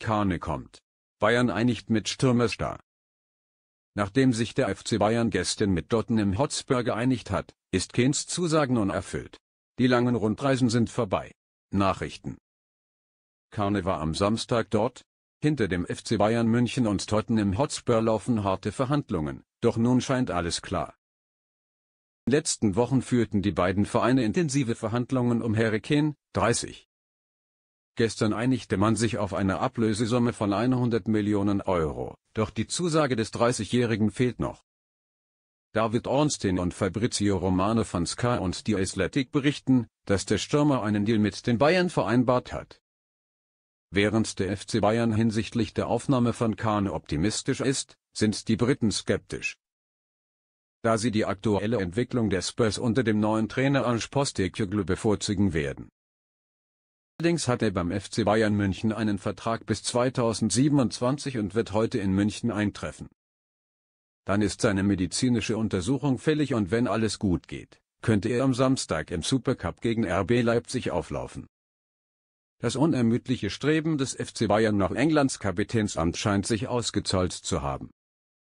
Kane kommt. Bayern einigt mit Stürmerstar. Nachdem sich der FC Bayern gestern mit im Hotspur geeinigt hat, ist Keynes Zusagen nun erfüllt. Die langen Rundreisen sind vorbei. Nachrichten. Karne war am Samstag dort. Hinter dem FC Bayern München und Totten im Hotspur laufen harte Verhandlungen, doch nun scheint alles klar. In den letzten Wochen führten die beiden Vereine intensive Verhandlungen um Harry Kane, 30, Gestern einigte man sich auf eine Ablösesumme von 100 Millionen Euro, doch die Zusage des 30-Jährigen fehlt noch. David Ornstein und Fabrizio Romano von Sky und die Athletic berichten, dass der Stürmer einen Deal mit den Bayern vereinbart hat. Während der FC Bayern hinsichtlich der Aufnahme von Kahn optimistisch ist, sind die Briten skeptisch. Da sie die aktuelle Entwicklung der Spurs unter dem neuen Trainer Ange Postecoglou bevorzugen werden. Allerdings hat er beim FC Bayern München einen Vertrag bis 2027 und wird heute in München eintreffen. Dann ist seine medizinische Untersuchung fällig und wenn alles gut geht, könnte er am Samstag im Supercup gegen RB Leipzig auflaufen. Das unermüdliche Streben des FC Bayern nach Englands Kapitänsamt scheint sich ausgezahlt zu haben.